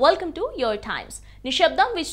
Welcome to Your Times. Nishabdam which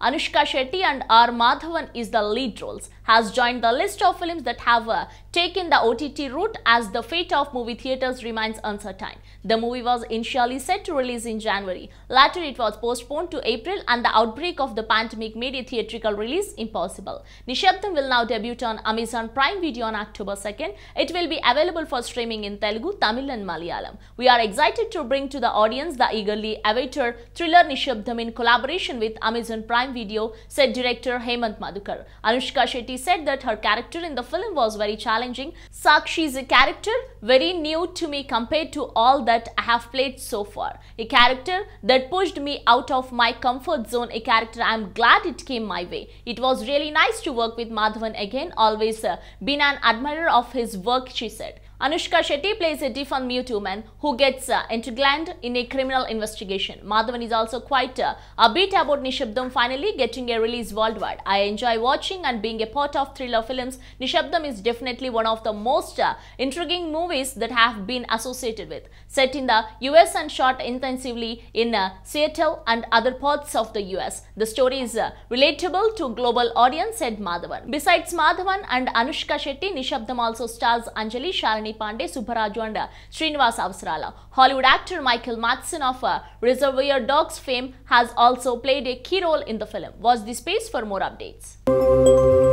Anushka Shetty and R. Madhavan is the lead roles has joined the list of films that have uh, taken the OTT route as the fate of movie theatres remains uncertain. The movie was initially set to release in January. Later it was postponed to April and the outbreak of the pandemic made a theatrical release impossible. Nishabdam will now debut on Amazon Prime Video on October 2nd. It will be available for streaming in Telugu, Tamil and Malayalam. We are excited to bring to the audience the eagerly awaited thriller Nishabdam in collaboration with Amazon Prime Video, said director Hemant Madhukar. Anushka Shetty said that her character in the film was very challenging. Sakshi is a character very new to me compared to all that I have played so far. A character that pushed me out of my comfort zone, a character I am glad it came my way. It was really nice to work with Madhavan again, always uh, been an admirer of his work, she said. Anushka Shetty plays a defunct mute woman who gets uh, entangled in a criminal investigation. Madhavan is also quite uh, bit about Nishabdam finally getting a release worldwide. I enjoy watching and being a part of thriller films. Nishabdam is definitely one of the most uh, intriguing movies that have been associated with. Set in the US and shot intensively in uh, Seattle and other parts of the US. The story is uh, relatable to global audience, said Madhavan. Besides Madhavan and Anushka Shetty, Nishabdam also stars Anjali Shalini Sunny Pandey, Subharaju and Srinivas Avsarala. Hollywood actor Michael Madsen of uh, Reservoir Dogs fame has also played a key role in the film. Was the space for more updates.